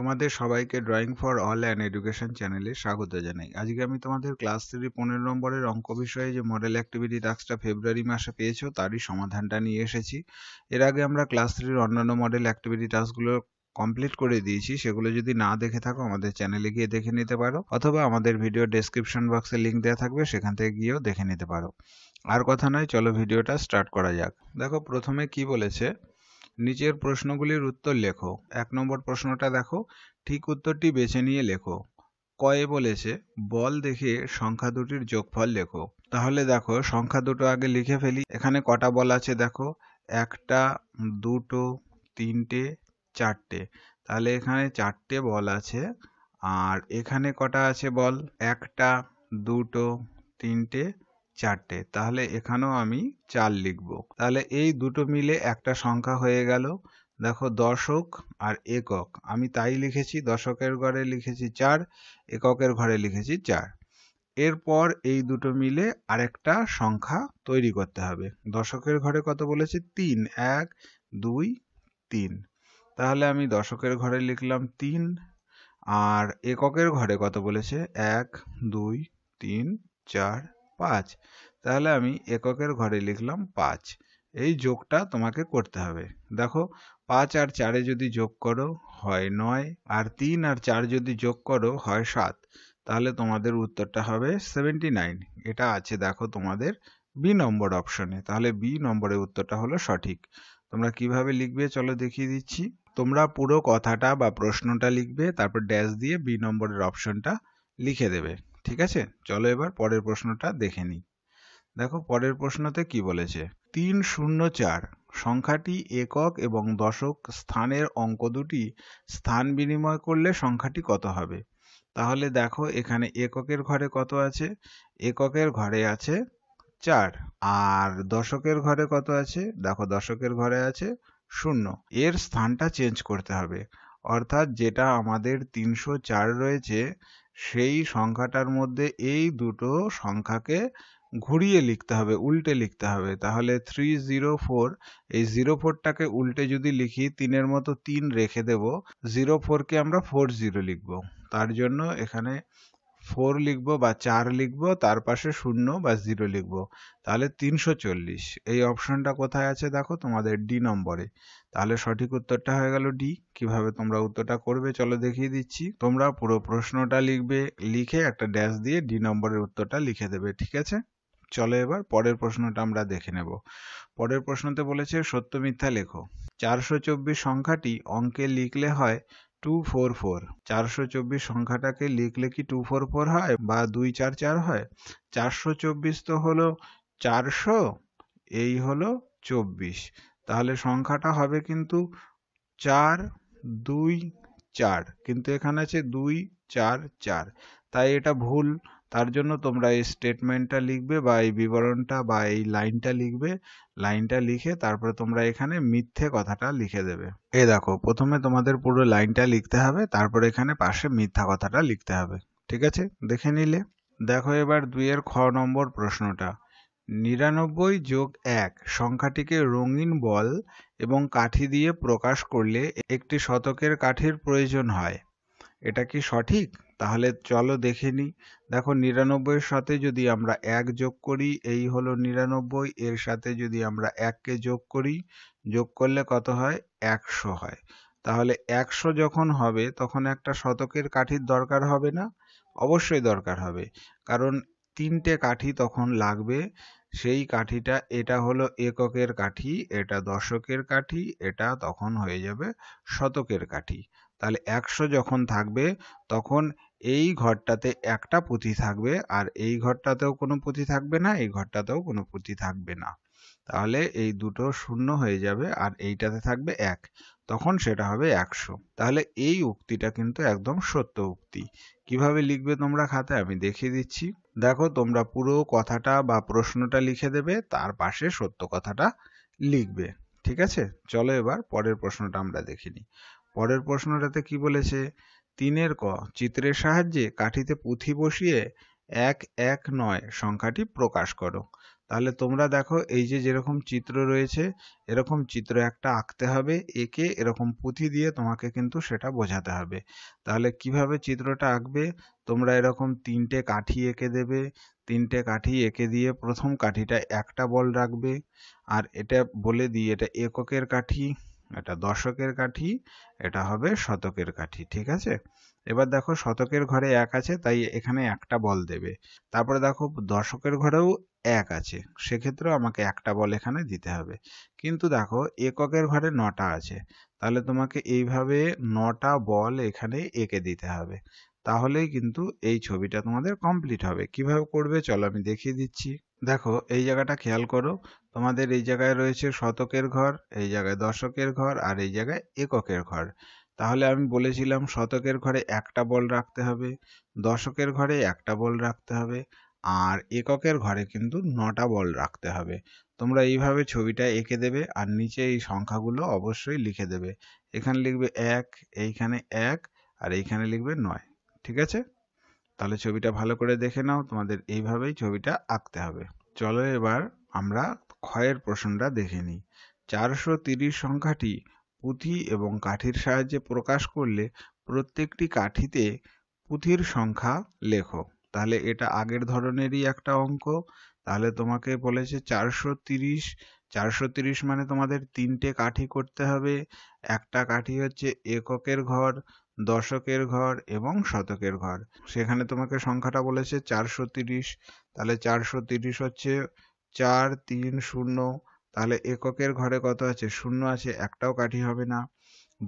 তোমাদের সবাইকে drawing for all and education চ্যানেলে স্বাগত জানাই আজকে আমি তোমাদের ক্লাস থ্রি পনেরো নম্বরের অঙ্ক বিষয়ে যে মডেল অ্যাক্টিভিটি টাস্কটা ফেব্রুয়ারি মাসে পেয়েছো তারই সমাধানটা নিয়ে এসেছি এর আগে আমরা ক্লাস থ্রির অন্যান্য মডেল অ্যাক্টিভিটি টাস্কগুলো কমপ্লিট করে দিয়েছি সেগুলো যদি না দেখে থাকো আমাদের চ্যানেলে গিয়ে দেখে নিতে পারো অথবা আমাদের ভিডিও ডেসক্রিপশন বক্সে লিঙ্ক দেওয়া থাকবে সেখান থেকে গিয়েও দেখে নিতে পারো আর কথা নয় চলো ভিডিওটা স্টার্ট করা যাক দেখো প্রথমে কি বলেছে নিচের প্রশ্নগুলির উত্তর লেখো এক নম্বর প্রশ্নটা দেখো ঠিক উত্তরটি বেছে নিয়ে লেখো কয়ে বলেছে বল দেখে সংখ্যা দুটির যোগফল লেখো তাহলে দেখো সংখ্যা দুটো আগে লিখে ফেলি এখানে কটা বল আছে দেখো একটা দুটো তিনটে চারটে তাহলে এখানে চারটে বল আছে আর এখানে কটা আছে বল একটা দুটো তিনটে চারটে তাহলে এখানেও আমি চার লিখব তাহলে এই দুটো মিলে একটা সংখ্যা হয়ে গেল দেখো দশক আর একক আমি তাই লিখেছি দশকের ঘরে লিখেছি চার এককের ঘরে লিখেছি চার এরপর এই দুটো মিলে আরেকটা সংখ্যা তৈরি করতে হবে দশকের ঘরে কত বলেছি তিন এক দুই তিন তাহলে আমি দশকের ঘরে লিখলাম তিন আর এককের ঘরে কত বলেছে এক দুই তিন চার পাঁচ তাহলে আমি এককের ঘরে লিখলাম পাঁচ এই যোগটা তোমাকে করতে হবে দেখো পাঁচ আর চারে যদি যোগ করো হয় নয় আর তিন আর চার যদি যোগ করো হয় সাত তাহলে তোমাদের উত্তরটা হবে সেভেন্টি নাইন এটা আছে দেখো তোমাদের বি নম্বর অপশনে তাহলে বি নম্বরের উত্তরটা হলো সঠিক তোমরা কিভাবে লিখবে চলো দেখিয়ে দিচ্ছি তোমরা পুরো কথাটা বা প্রশ্নটা লিখবে তারপর ড্যাশ দিয়ে বি নম্বরের অপশনটা লিখে দেবে ঠিক আছে চলো এবার পরের প্রশ্নটা দেখে নিই দেখো পরের প্রশ্নতে কি বলেছে তিন শূন্য চার সংখ্যাটি একক এবং দশক স্থানের অঙ্ক দুটি স্থান বিনিময় করলে সংখ্যাটি কত হবে তাহলে দেখো এখানে এককের ঘরে কত আছে এককের ঘরে আছে চার আর দশকের ঘরে কত আছে দেখো দশকের ঘরে আছে শূন্য এর স্থানটা চেঞ্জ করতে হবে অর্থাৎ যেটা আমাদের তিনশো চার রয়েছে সেই সংখ্যাটার মধ্যে এই দুটো সংখ্যাকে ঘুরিয়ে লিখতে হবে উল্টে লিখতে হবে তাহলে থ্রি জিরো ফোর এই জিরো ফোরটাকে উল্টে যদি লিখি তিনের মতো তিন রেখে দেব জিরো ফোরকে আমরা ফোর জিরো লিখব তার জন্য এখানে ফোর লিখব বা চার লিখব তার পাশে শূন্য বা জিরো লিখব তাহলে তিনশো চল্লিশ এই অপশনটা কোথায় আছে দেখো তোমাদের ডি নম্বরে তাহলে সঠিক উত্তরটা হয়ে গেল ডি কিভাবে তোমরা উত্তরটা করবে চলো দেখিয়ে দিচ্ছি তোমরা পুরো প্রশ্নটা লিখবে লিখে একটা ড্যাশ দিয়ে ডি নম্বরের উত্তরটা লিখে দেবে ঠিক আছে চলো এবার পরের প্রশ্নটা আমরা দেখে নেব পরের প্রশ্নতে বলেছে সত্য মিথ্যা লেখো চারশো চব্বিশ সংখ্যাটি অঙ্কে লিখলে হয় টু ফোর ফোর চারশো চব্বিশ সংখ্যাটাকে লিখলে কি টু ফোর ফোর হয় বা দুই চার চার হয় চারশো চব্বিশ তো হলো চারশো এই হলো চব্বিশ তাহলে সংখ্যাটা হবে কিন্তু চার দুই চার কিন্তু এখানে আছে দুই চার চার তাই এটা ভুল তার জন্য তোমরা এই স্টেটমেন্টটা লিখবে বা এই বিবরণটা বা এই লাইনটা লিখবে লাইনটা লিখে তারপরে তোমরা এখানে মিথ্যে কথাটা লিখে দেবে এই দেখো প্রথমে তোমাদের পুরো লাইনটা লিখতে হবে তারপরে এখানে পাশে মিথ্যা কথাটা লিখতে হবে ঠিক আছে দেখে নিলে দেখো এবার দুইয়ের খ নম্বর প্রশ্নটা নিরানব্বই যোগ এক সংখ্যাটিকে রঙিন বল এবং কাঠি দিয়ে প্রকাশ করলে একটি শতকের কাঠির প্রয়োজন হয় এটা কি সঠিক তাহলে চলো দেখে নিই দেখো এর সাথে যদি আমরা এক যোগ করি এই হলো নিরানব্বই এর সাথে যদি আমরা এককে যোগ করি যোগ করলে কত হয় একশো হয় তাহলে একশো যখন হবে তখন একটা শতকের কাঠির দরকার হবে না অবশ্যই দরকার হবে কারণ তিনটে কাঠি তখন লাগবে সেই কাঠিটা এটা হলো এককের কাঠি এটা দশকের কাঠি এটা তখন হয়ে যাবে শতকের কাঠি তাহলে একশো যখন থাকবে তখন এই ঘরটাতে একটা পুঁথি থাকবে আর এই ঘরটাতেও কোনো পুঁথি থাকবে না এই ঘরটাতেও কোনো পুঁথি থাকবে না তাহলে এই দুটো শূন্য হয়ে যাবে আর এইটাতে থাকবে এক তখন সেটা হবে একশো তাহলে এই উক্তিটা কিন্তু একদম সত্য উক্তি কিভাবে লিখবে তোমরা খাতে আমি দেখিয়ে দিচ্ছি দেখো তোমরা পুরো কথাটা বা প্রশ্নটা লিখে দেবে তার পাশে সত্য কথাটা লিখবে ঠিক আছে চলো এবার পরের প্রশ্নটা আমরা দেখিনি পরের প্রশ্নটাতে কি বলেছে তিনের ক চিত্রের সাহায্যে কাঠিতে পুঁথি বসিয়ে এক এক নয় সংখ্যাটি প্রকাশ করো তাহলে তোমরা দেখো এই যে যেরকম চিত্র রয়েছে এরকম চিত্র একটা আঁকতে হবে একে এরকম পুঁথি দিয়ে তোমাকে কিন্তু সেটা বোঝাতে হবে তাহলে কিভাবে চিত্রটা আঁকবে তোমরা এরকম তিনটে কাঠি এঁকে দেবে তিনটে কাঠি এঁকে দিয়ে প্রথম কাঠিটা একটা বল রাখবে আর এটা বলে দিই এটা এককের কাঠি এটা দশকের কাঠি এটা হবে শতকের কাঠি ঠিক আছে এবার দেখো শতকের ঘরে এক আছে তাই এখানে একটা বল দেবে তারপরে দেখো দশকের ঘরেও এক আছে সেক্ষেত্রেও আমাকে একটা বল এখানে দিতে হবে কিন্তু দেখো এককের ঘরে নটা আছে তাহলে তোমাকে এইভাবে নটা বল এখানে এঁকে দিতে হবে তাহলেই কিন্তু এই ছবিটা তোমাদের কমপ্লিট হবে কিভাবে করবে চলো আমি দেখিয়ে দিচ্ছি দেখো এই জায়গাটা খেয়াল করো তোমাদের এই জায়গায় রয়েছে শতকের ঘর এই জায়গায় দশকের ঘর আর এই জায়গায় এককের ঘর তাহলে আমি বলেছিলাম শতকের ঘরে একটা বল রাখতে হবে দশকের ঘরে একটা বল রাখতে হবে আর এককের ঘরে কিন্তু নটা বল রাখতে হবে তোমরা এইভাবে ছবিটা এঁকে দেবে আর নিচে এই সংখ্যাগুলো অবশ্যই লিখে দেবে এখানে লিখবে এক এইখানে এক আর এইখানে লিখবে নয় ঠিক আছে তাহলে ছবিটা ভালো করে দেখে নাও তোমাদের এইভাবেই ছবিটা আঁকতে হবে চলো এবার আমরা ক্ষয়ের প্রসঙ্গটা দেখে নিই চারশো তিরিশ সংখ্যাটি পুঁথি এবং কাঠির সাহায্যে প্রকাশ করলে প্রত্যেকটি কাঠিতে পুঁথির সংখ্যা লেখো তাহলে এটা আগের ধরনেরই একটা অঙ্ক তাহলে তোমাকে বলেছে চারশো তিরিশ চারশো তিরিশ মানে তোমাদের তিনটে কাঠি করতে হবে একটা কাঠি হচ্ছে এককের ঘর দশকের ঘর এবং শতকের ঘর সেখানে তোমাকে সংখ্যাটা বলেছে চারশো তিরিশ তাহলে চারশো তিরিশ হচ্ছে চার তিন শূন্য তাহলে এককের ঘরে কত আছে শূন্য আছে একটাও কাঠি হবে না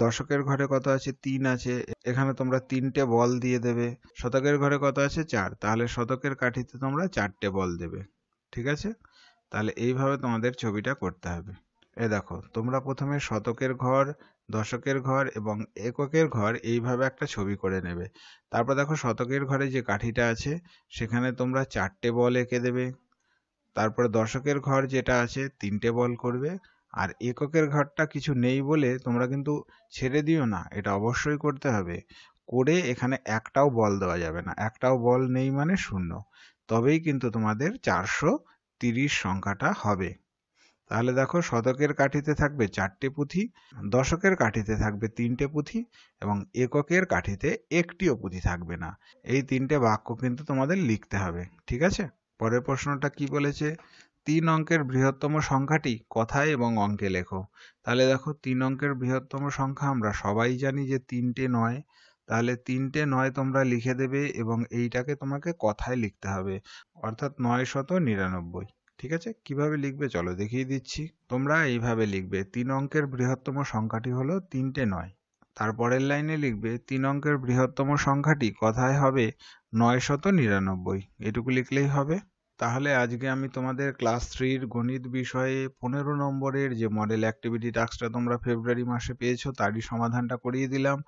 দশকের ঘরে কত আছে তিন আছে এখানে তোমরা তিনটে বল দিয়ে দেবে শতকের ঘরে কত আছে চার তাহলে শতকের কাঠিতে তোমরা চারটে বল দেবে ঠিক আছে তাহলে এইভাবে তোমাদের ছবিটা করতে হবে এ দেখো তোমরা প্রথমে শতকের ঘর দশকের ঘর এবং এককের ঘর এইভাবে একটা ছবি করে নেবে তারপর দেখো শতকের ঘরে যে কাঠিটা আছে সেখানে তোমরা চারটে বল এঁকে দেবে তারপরে দশকের ঘর যেটা আছে তিনটে বল করবে আর এককের ঘরটা কিছু নেই বলে তোমরা কিন্তু ছেড়ে দিও না এটা অবশ্যই করতে হবে করে এখানে একটাও বল দেওয়া যাবে না একটাও বল নেই মানে শূন্য তবেই কিন্তু তোমাদের চারশো তিরিশ সংখ্যাটা হবে তাহলে দেখো শতকের কাঠিতে থাকবে চারটে পুঁথি দশকের কাঠিতে থাকবে তিনটে পুঁথি এবং এককের কাঠিতে একটিও পুঁথি থাকবে না এই তিনটে বাক্য কিন্তু তোমাদের লিখতে হবে ঠিক আছে পরের প্রশ্নটা কি বলেছে তিন অঙ্কের বৃহত্তম সংখ্যাটি কথায় এবং অঙ্কে লেখো তাহলে দেখো তিন অঙ্কের বৃহত্তম সংখ্যা আমরা সবাই জানি যে তিনটে নয় তাহলে তিনটে নয় তোমরা লিখে দেবে এবং এইটাকে তোমাকে কথায় লিখতে হবে অর্থাৎ নয় শত নিরানব্বই ঠিক আছে কিভাবে লিখবে চলো দেখিয়ে দিচ্ছি তোমরা এইভাবে লিখবে তিন অঙ্কের বৃহত্তম সংখ্যাটি হলো তিনটে নয় তারপরের লাইনে লিখবে তিন অঙ্কের বৃহত্তম সংখ্যাটি কথায় হবে নয় শত নিরানব্বই এটুকু লিখলেই হবে তাহলে আজকে আমি তোমাদের ক্লাস থ্রির গণিত বিষয়ে পনেরো নম্বরের যে মডেল অ্যাক্টিভিটি টাস্কটা তোমরা ফেব্রুয়ারি মাসে পেয়েছো তারই সমাধানটা করিয়ে দিলাম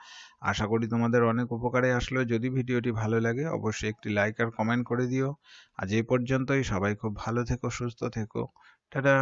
আশা করি তোমাদের অনেক উপকারে আসলো যদি ভিডিওটি ভালো লাগে অবশ্যই একটি লাইক আর কমেন্ট করে দিও আজ এই পর্যন্তই সবাই খুব ভালো থেকো সুস্থ থেকো টাটা